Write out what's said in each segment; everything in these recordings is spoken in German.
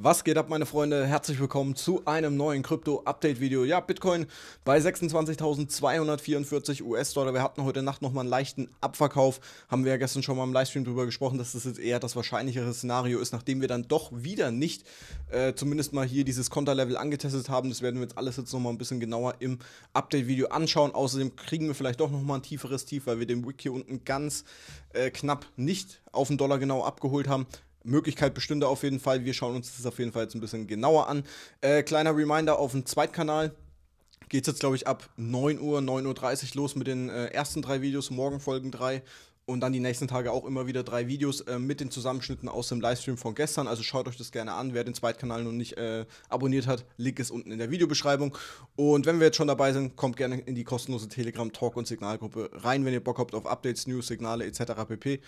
Was geht ab, meine Freunde? Herzlich willkommen zu einem neuen Krypto-Update-Video. Ja, Bitcoin bei 26.244 US-Dollar. Wir hatten heute Nacht nochmal einen leichten Abverkauf. Haben wir ja gestern schon mal im Livestream drüber gesprochen, dass das jetzt eher das wahrscheinlichere Szenario ist, nachdem wir dann doch wieder nicht äh, zumindest mal hier dieses Konterlevel angetestet haben. Das werden wir jetzt alles jetzt nochmal ein bisschen genauer im Update-Video anschauen. Außerdem kriegen wir vielleicht doch nochmal ein tieferes Tief, weil wir den Wick hier unten ganz äh, knapp nicht auf den Dollar genau abgeholt haben. Möglichkeit bestünde auf jeden Fall. Wir schauen uns das auf jeden Fall jetzt ein bisschen genauer an. Äh, kleiner Reminder auf dem Zweitkanal geht es jetzt, glaube ich, ab 9 Uhr, 9.30 Uhr los mit den äh, ersten drei Videos, morgen folgen drei. Und dann die nächsten Tage auch immer wieder drei Videos äh, mit den Zusammenschnitten aus dem Livestream von gestern. Also schaut euch das gerne an. Wer den Zweitkanal noch nicht äh, abonniert hat, Link ist unten in der Videobeschreibung. Und wenn wir jetzt schon dabei sind, kommt gerne in die kostenlose Telegram-Talk- und Signalgruppe rein, wenn ihr Bock habt auf Updates, News, Signale etc. pp.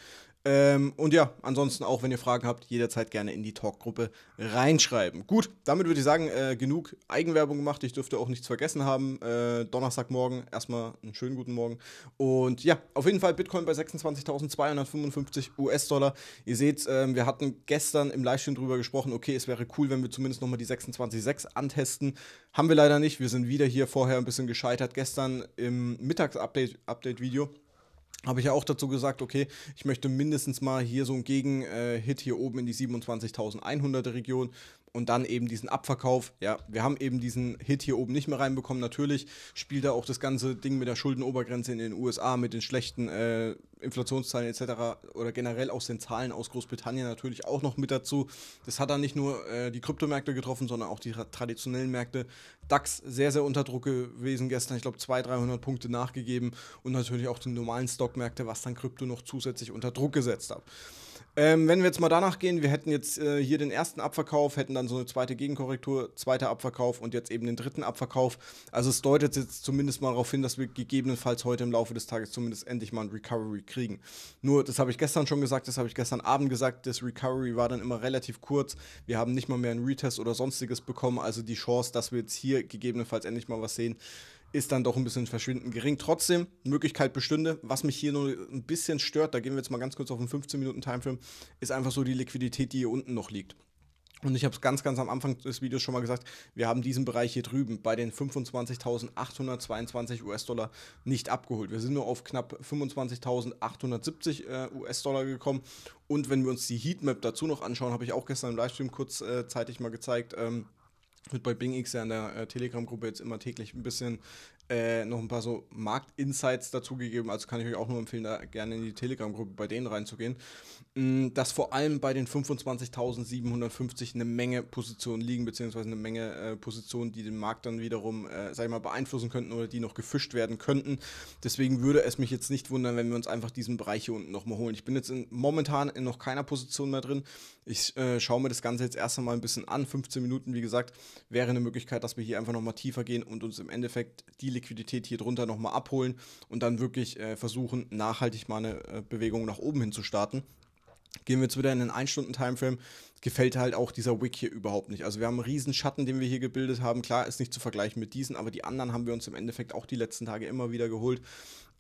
Ähm, und ja, ansonsten auch, wenn ihr Fragen habt, jederzeit gerne in die Talkgruppe reinschreiben. Gut, damit würde ich sagen, äh, genug Eigenwerbung gemacht. Ich dürfte auch nichts vergessen haben. Äh, Donnerstagmorgen erstmal einen schönen guten Morgen. Und ja, auf jeden Fall Bitcoin bei 26.255 US-Dollar. Ihr seht, äh, wir hatten gestern im Livestream drüber gesprochen, okay, es wäre cool, wenn wir zumindest nochmal die 26.6 antesten. Haben wir leider nicht. Wir sind wieder hier vorher ein bisschen gescheitert. Gestern im Mittags-Update-Video. update update video habe ich ja auch dazu gesagt, okay, ich möchte mindestens mal hier so einen Gegenhit äh, hier oben in die 27.100er Region, und dann eben diesen Abverkauf. Ja, wir haben eben diesen Hit hier oben nicht mehr reinbekommen. Natürlich spielt da auch das ganze Ding mit der Schuldenobergrenze in den USA, mit den schlechten äh, Inflationszahlen etc. oder generell aus den Zahlen aus Großbritannien natürlich auch noch mit dazu. Das hat dann nicht nur äh, die Kryptomärkte getroffen, sondern auch die traditionellen Märkte. DAX sehr, sehr unter Druck gewesen gestern. Ich glaube, 200, 300 Punkte nachgegeben und natürlich auch die normalen Stockmärkte, was dann Krypto noch zusätzlich unter Druck gesetzt hat. Ähm, wenn wir jetzt mal danach gehen, wir hätten jetzt äh, hier den ersten Abverkauf, hätten dann so eine zweite Gegenkorrektur, zweiter Abverkauf und jetzt eben den dritten Abverkauf. Also es deutet jetzt zumindest mal darauf hin, dass wir gegebenenfalls heute im Laufe des Tages zumindest endlich mal ein Recovery kriegen. Nur, das habe ich gestern schon gesagt, das habe ich gestern Abend gesagt, das Recovery war dann immer relativ kurz. Wir haben nicht mal mehr einen Retest oder sonstiges bekommen. Also die Chance, dass wir jetzt hier gegebenenfalls endlich mal was sehen, ist dann doch ein bisschen verschwindend gering. Trotzdem, Möglichkeit bestünde. Was mich hier nur ein bisschen stört, da gehen wir jetzt mal ganz kurz auf einen 15-Minuten-Timeframe, ist einfach so die Liquidität, die hier unten noch liegt. Und ich habe es ganz, ganz am Anfang des Videos schon mal gesagt, wir haben diesen Bereich hier drüben bei den 25.822 US-Dollar nicht abgeholt. Wir sind nur auf knapp 25.870 äh, US-Dollar gekommen. Und wenn wir uns die Heatmap dazu noch anschauen, habe ich auch gestern im Livestream kurzzeitig mal gezeigt, ähm, wird bei Bing X ja in der äh, Telegram-Gruppe jetzt immer täglich ein bisschen äh, noch ein paar so Marktinsights dazugegeben. Also kann ich euch auch nur empfehlen, da gerne in die Telegram-Gruppe bei denen reinzugehen. Mm, dass vor allem bei den 25.750 eine Menge Positionen liegen, beziehungsweise eine Menge äh, Positionen, die den Markt dann wiederum, äh, sag ich mal, beeinflussen könnten oder die noch gefischt werden könnten. Deswegen würde es mich jetzt nicht wundern, wenn wir uns einfach diesen Bereich hier unten nochmal holen. Ich bin jetzt in, momentan in noch keiner Position mehr drin. Ich äh, schaue mir das Ganze jetzt erst einmal ein bisschen an. 15 Minuten, wie gesagt, wäre eine Möglichkeit, dass wir hier einfach nochmal tiefer gehen und uns im Endeffekt die Liquidität hier drunter nochmal abholen und dann wirklich äh, versuchen, nachhaltig mal eine äh, Bewegung nach oben hin zu starten. Gehen wir jetzt wieder in den 1-Stunden-Timeframe, gefällt halt auch dieser Wick hier überhaupt nicht. Also wir haben einen riesen Schatten, den wir hier gebildet haben. Klar, ist nicht zu vergleichen mit diesen, aber die anderen haben wir uns im Endeffekt auch die letzten Tage immer wieder geholt.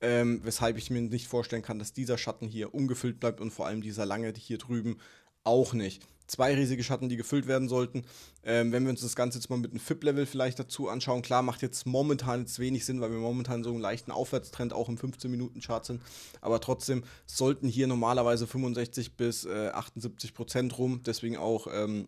Ähm, weshalb ich mir nicht vorstellen kann, dass dieser Schatten hier ungefüllt bleibt und vor allem dieser lange hier drüben auch nicht. Zwei riesige Schatten, die gefüllt werden sollten. Ähm, wenn wir uns das Ganze jetzt mal mit einem FIP-Level vielleicht dazu anschauen, klar, macht jetzt momentan jetzt wenig Sinn, weil wir momentan so einen leichten Aufwärtstrend auch im 15-Minuten-Chart sind. Aber trotzdem sollten hier normalerweise 65 bis äh, 78 Prozent rum, deswegen auch. Ähm,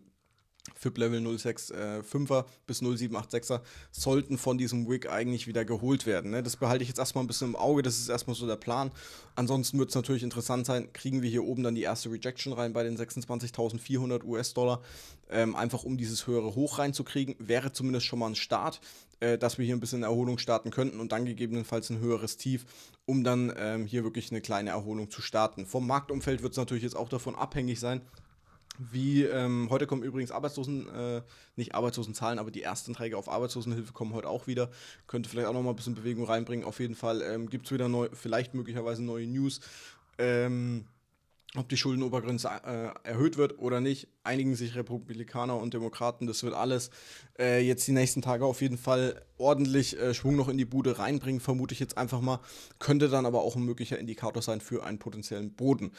FIP Level 065er äh, bis 0786er sollten von diesem Wig eigentlich wieder geholt werden. Ne? Das behalte ich jetzt erstmal ein bisschen im Auge, das ist erstmal so der Plan. Ansonsten wird es natürlich interessant sein, kriegen wir hier oben dann die erste Rejection rein bei den 26.400 US-Dollar, ähm, einfach um dieses höhere Hoch reinzukriegen, wäre zumindest schon mal ein Start, äh, dass wir hier ein bisschen Erholung starten könnten und dann gegebenenfalls ein höheres Tief, um dann ähm, hier wirklich eine kleine Erholung zu starten. Vom Marktumfeld wird es natürlich jetzt auch davon abhängig sein, wie ähm, heute kommen übrigens Arbeitslosen, äh, nicht Arbeitslosenzahlen, aber die ersten Träger auf Arbeitslosenhilfe kommen heute auch wieder. Könnte vielleicht auch nochmal ein bisschen Bewegung reinbringen. Auf jeden Fall ähm, gibt es wieder neu, vielleicht möglicherweise neue News. Ähm, ob die Schuldenobergrenze äh, erhöht wird oder nicht, einigen sich Republikaner und Demokraten. Das wird alles äh, jetzt die nächsten Tage auf jeden Fall ordentlich äh, Schwung noch in die Bude reinbringen, vermute ich jetzt einfach mal. Könnte dann aber auch ein möglicher Indikator sein für einen potenziellen Boden.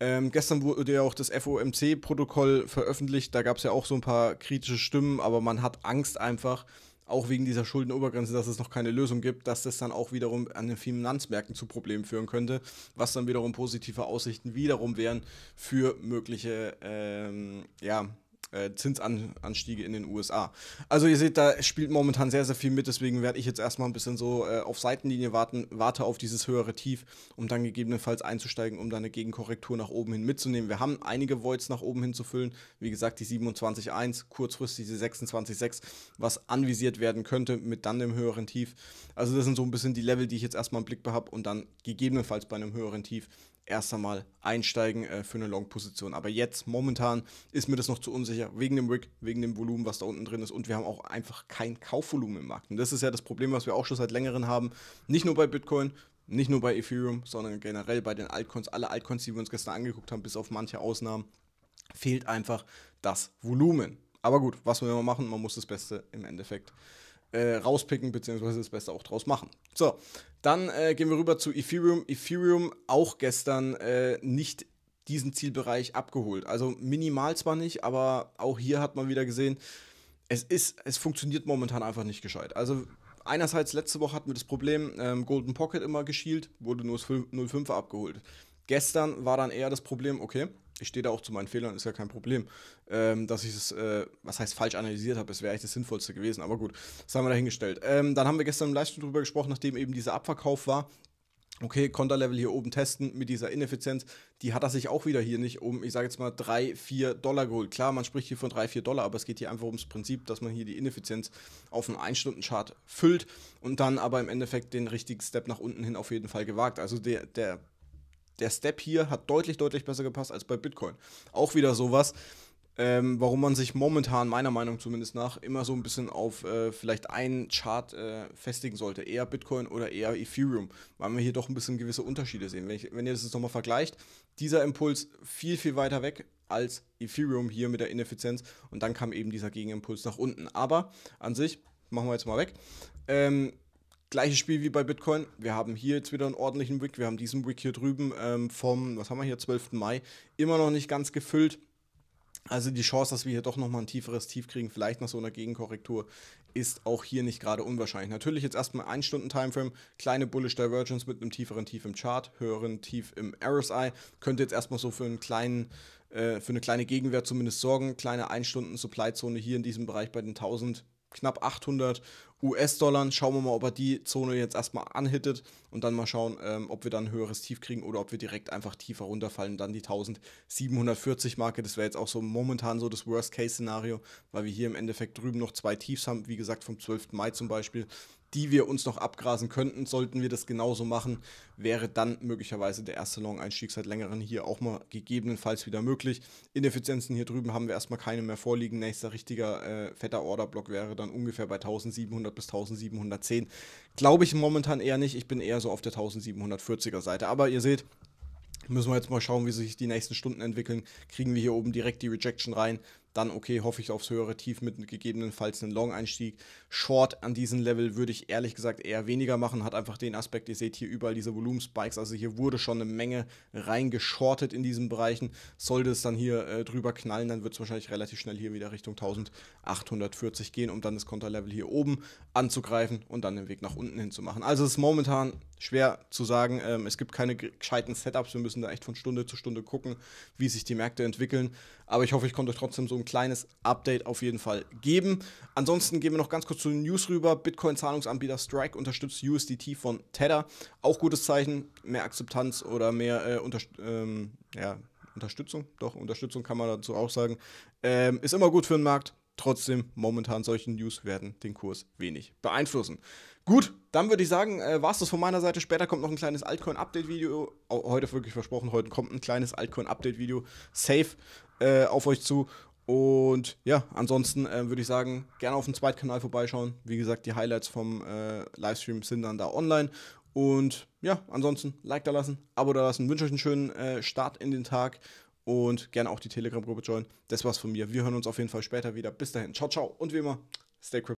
Ähm, gestern wurde ja auch das FOMC-Protokoll veröffentlicht. Da gab es ja auch so ein paar kritische Stimmen, aber man hat Angst einfach, auch wegen dieser Schuldenobergrenze, dass es noch keine Lösung gibt, dass das dann auch wiederum an den Finanzmärkten zu Problemen führen könnte, was dann wiederum positive Aussichten wiederum wären für mögliche ähm, ja, äh, Zinsanstiege in den USA. Also ihr seht, da spielt momentan sehr, sehr viel mit, deswegen werde ich jetzt erstmal ein bisschen so äh, auf Seitenlinie warten, warte auf dieses höhere Tief, um dann gegebenenfalls einzusteigen, um dann eine Gegenkorrektur nach oben hin mitzunehmen. Wir haben einige Voids nach oben hin zu füllen, wie gesagt die 27.1, kurzfristig die 26.6, was anvisiert werden könnte mit dann dem höheren Tief. Also das sind so ein bisschen die Level, die ich jetzt erstmal im Blick habe und dann gegebenenfalls bei einem höheren Tief erst einmal einsteigen äh, für eine Long-Position. Aber jetzt, momentan, ist mir das noch zu unsicher, wegen dem Rig, wegen dem Volumen, was da unten drin ist. Und wir haben auch einfach kein Kaufvolumen im Markt. Und das ist ja das Problem, was wir auch schon seit längerem haben. Nicht nur bei Bitcoin, nicht nur bei Ethereum, sondern generell bei den Altcoins. Alle Altcoins, die wir uns gestern angeguckt haben, bis auf manche Ausnahmen, fehlt einfach das Volumen. Aber gut, was wollen wir machen? Man muss das Beste im Endeffekt äh, rauspicken, beziehungsweise das Beste auch draus machen. So, dann äh, gehen wir rüber zu Ethereum. Ethereum auch gestern äh, nicht diesen Zielbereich abgeholt. Also minimal zwar nicht, aber auch hier hat man wieder gesehen, es ist, es funktioniert momentan einfach nicht gescheit. Also einerseits letzte Woche hatten wir das Problem, ähm, Golden Pocket immer geschielt, wurde nur 0,5er abgeholt. Gestern war dann eher das Problem, okay, ich stehe da auch zu meinen Fehlern, ist ja kein Problem, ähm, dass ich es, äh, was heißt falsch analysiert habe, es wäre eigentlich das Sinnvollste gewesen, aber gut, das haben wir dahingestellt. Ähm, dann haben wir gestern im Livestream drüber gesprochen, nachdem eben dieser Abverkauf war. Okay, Konterlevel hier oben testen mit dieser Ineffizienz, die hat er sich auch wieder hier nicht um, ich sage jetzt mal, 3, 4 Dollar geholt. Klar, man spricht hier von 3, 4 Dollar, aber es geht hier einfach ums Prinzip, dass man hier die Ineffizienz auf einen 1-Stunden-Chart füllt und dann aber im Endeffekt den richtigen Step nach unten hin auf jeden Fall gewagt. Also der, der der Step hier hat deutlich, deutlich besser gepasst als bei Bitcoin. Auch wieder sowas, ähm, warum man sich momentan, meiner Meinung zumindest nach, immer so ein bisschen auf äh, vielleicht einen Chart äh, festigen sollte. Eher Bitcoin oder eher Ethereum, weil wir hier doch ein bisschen gewisse Unterschiede sehen. Wenn, ich, wenn ihr das jetzt nochmal vergleicht, dieser Impuls viel, viel weiter weg als Ethereum hier mit der Ineffizienz und dann kam eben dieser Gegenimpuls nach unten. Aber an sich, machen wir jetzt mal weg, ähm, Gleiches Spiel wie bei Bitcoin. Wir haben hier jetzt wieder einen ordentlichen Wick. Wir haben diesen Wick hier drüben ähm, vom, was haben wir hier, 12. Mai, immer noch nicht ganz gefüllt. Also die Chance, dass wir hier doch nochmal ein tieferes Tief kriegen, vielleicht nach so einer Gegenkorrektur, ist auch hier nicht gerade unwahrscheinlich. Natürlich jetzt erstmal ein Stunden Timeframe, kleine Bullish Divergence mit einem tieferen Tief im Chart, höheren Tief im RSI, könnte jetzt erstmal so für einen kleinen äh, für eine kleine Gegenwert zumindest sorgen. Kleine 1-Stunden-Supply-Zone hier in diesem Bereich bei den 1000, knapp 800 US-Dollar. Schauen wir mal, ob er die Zone jetzt erstmal anhittet und dann mal schauen, ähm, ob wir dann ein höheres Tief kriegen oder ob wir direkt einfach tiefer runterfallen, dann die 1740-Marke. Das wäre jetzt auch so momentan so das Worst-Case-Szenario, weil wir hier im Endeffekt drüben noch zwei Tiefs haben, wie gesagt vom 12. Mai zum Beispiel, die wir uns noch abgrasen könnten. Sollten wir das genauso machen, wäre dann möglicherweise der erste Long-Einstieg seit längerem hier auch mal gegebenenfalls wieder möglich. Ineffizienzen hier drüben haben wir erstmal keine mehr vorliegen. Nächster richtiger äh, fetter Orderblock wäre dann ungefähr bei 1700. 1200 bis 1710. Glaube ich momentan eher nicht. Ich bin eher so auf der 1740er Seite. Aber ihr seht, müssen wir jetzt mal schauen, wie sich die nächsten Stunden entwickeln. Kriegen wir hier oben direkt die Rejection rein, dann okay, hoffe ich aufs höhere Tief mit gegebenenfalls einem Long-Einstieg. Short an diesem Level würde ich ehrlich gesagt eher weniger machen, hat einfach den Aspekt, ihr seht hier überall diese Volumen-Spikes, also hier wurde schon eine Menge reingeschortet in diesen Bereichen. Sollte es dann hier äh, drüber knallen, dann wird es wahrscheinlich relativ schnell hier wieder Richtung 1840 gehen, um dann das Konterlevel hier oben anzugreifen und dann den Weg nach unten hinzumachen. zu machen. Also es ist momentan schwer zu sagen. Ähm, es gibt keine gescheiten Setups. Wir müssen da echt von Stunde zu Stunde gucken, wie sich die Märkte entwickeln. Aber ich hoffe, ich konnte euch trotzdem so ein kleines Update auf jeden Fall geben. Ansonsten gehen wir noch ganz kurz zu den News rüber. Bitcoin-Zahlungsanbieter Strike unterstützt USDT von Tether. Auch gutes Zeichen. Mehr Akzeptanz oder mehr äh, Unterst ähm, ja, Unterstützung. Doch, Unterstützung kann man dazu auch sagen. Ähm, ist immer gut für den Markt. Trotzdem, momentan solche News werden den Kurs wenig beeinflussen. Gut, dann würde ich sagen, äh, war es das von meiner Seite. Später kommt noch ein kleines Altcoin-Update-Video. Heute wirklich versprochen, heute kommt ein kleines Altcoin-Update-Video. Safe äh, auf euch zu. Und ja, ansonsten äh, würde ich sagen, gerne auf dem Zweitkanal vorbeischauen. Wie gesagt, die Highlights vom äh, Livestream sind dann da online. Und ja, ansonsten Like da lassen, Abo da lassen. Wünsche euch einen schönen äh, Start in den Tag und gerne auch die Telegram-Gruppe joinen. Das war's von mir. Wir hören uns auf jeden Fall später wieder. Bis dahin. Ciao, ciao und wie immer, stay crypto.